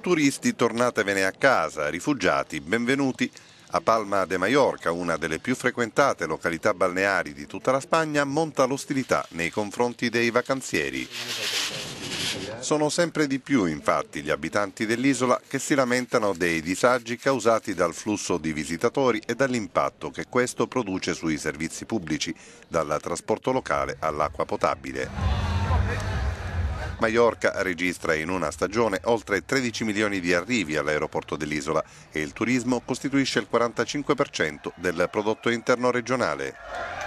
Turisti tornatevene a casa, rifugiati benvenuti. A Palma de Mallorca, una delle più frequentate località balneari di tutta la Spagna, monta l'ostilità nei confronti dei vacanzieri. Sono sempre di più infatti gli abitanti dell'isola che si lamentano dei disagi causati dal flusso di visitatori e dall'impatto che questo produce sui servizi pubblici, dal trasporto locale all'acqua potabile. Maiorca registra in una stagione oltre 13 milioni di arrivi all'aeroporto dell'isola e il turismo costituisce il 45% del prodotto interno regionale.